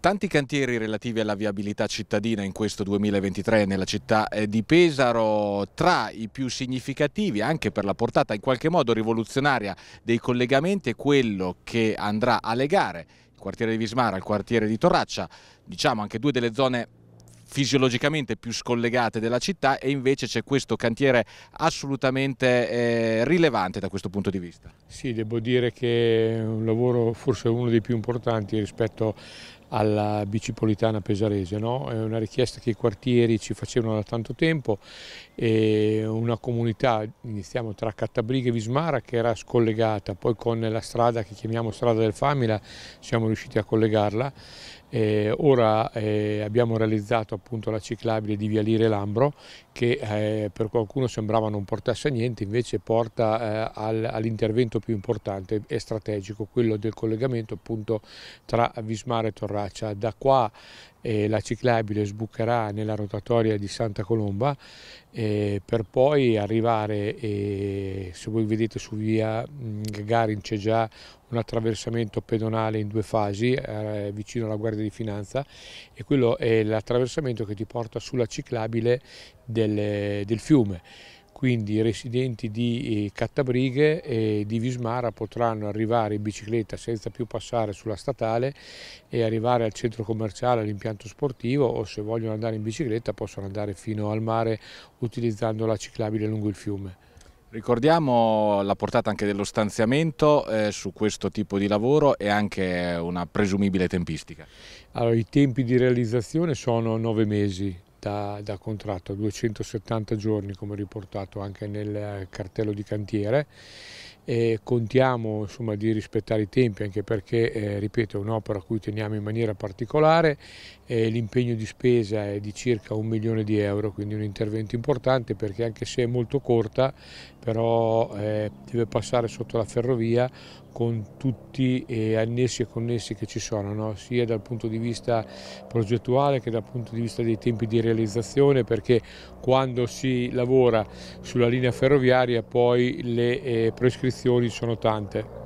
Tanti cantieri relativi alla viabilità cittadina in questo 2023 nella città eh, di Pesaro, tra i più significativi anche per la portata in qualche modo rivoluzionaria dei collegamenti è quello che andrà a legare il quartiere di Vismara al quartiere di Torraccia, diciamo anche due delle zone fisiologicamente più scollegate della città e invece c'è questo cantiere assolutamente eh, rilevante da questo punto di vista. Sì, devo dire che è un lavoro forse uno dei più importanti rispetto alla bicipolitana pesarese. No? È una richiesta che i quartieri ci facevano da tanto tempo, e una comunità, iniziamo tra Cattabriga e Vismara, che era scollegata, poi con la strada che chiamiamo strada del Famila siamo riusciti a collegarla eh, ora eh, abbiamo realizzato appunto la ciclabile di Vialire Lambro che eh, per qualcuno sembrava non portasse a niente, invece porta eh, al, all'intervento più importante e strategico, quello del collegamento appunto tra Vismara e Torraccia. Da qua e la ciclabile sbucherà nella rotatoria di Santa Colomba eh, per poi arrivare, eh, se voi vedete su via Gagarin c'è già un attraversamento pedonale in due fasi eh, vicino alla Guardia di Finanza e quello è l'attraversamento che ti porta sulla ciclabile del, del fiume quindi i residenti di eh, Cattabrighe e di Vismara potranno arrivare in bicicletta senza più passare sulla statale e arrivare al centro commerciale, all'impianto sportivo o se vogliono andare in bicicletta possono andare fino al mare utilizzando la ciclabile lungo il fiume. Ricordiamo la portata anche dello stanziamento eh, su questo tipo di lavoro e anche una presumibile tempistica. Allora, I tempi di realizzazione sono nove mesi, da, da contratto, 270 giorni come riportato anche nel cartello di cantiere. E contiamo insomma, di rispettare i tempi anche perché, eh, ripeto, è un'opera a cui teniamo in maniera particolare, eh, l'impegno di spesa è di circa un milione di euro, quindi un intervento importante perché anche se è molto corta, però eh, deve passare sotto la ferrovia con tutti eh, annessi e connessi che ci sono, no? sia dal punto di vista progettuale che dal punto di vista dei tempi di realizzazione realizzazione perché quando si lavora sulla linea ferroviaria poi le eh, prescrizioni sono tante.